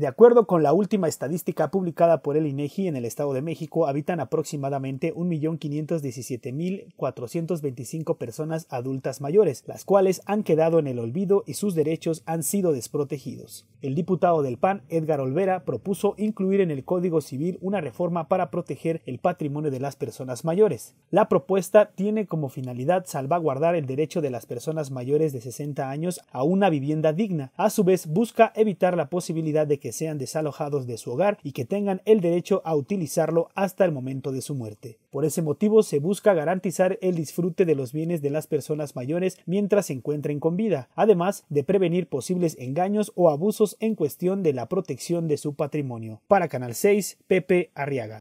De acuerdo con la última estadística publicada por el INEGI e en el Estado de México, habitan aproximadamente 1.517.425 personas adultas mayores, las cuales han quedado en el olvido y sus derechos han sido desprotegidos. El diputado del PAN, Edgar Olvera, propuso incluir en el Código Civil una reforma para proteger el patrimonio de las personas mayores. La propuesta tiene como finalidad salvaguardar el derecho de las personas mayores de 60 años a una vivienda digna. A su vez, busca evitar la posibilidad de que sean desalojados de su hogar y que tengan el derecho a utilizarlo hasta el momento de su muerte. Por ese motivo se busca garantizar el disfrute de los bienes de las personas mayores mientras se encuentren con vida, además de prevenir posibles engaños o abusos en cuestión de la protección de su patrimonio. Para Canal 6, Pepe Arriaga.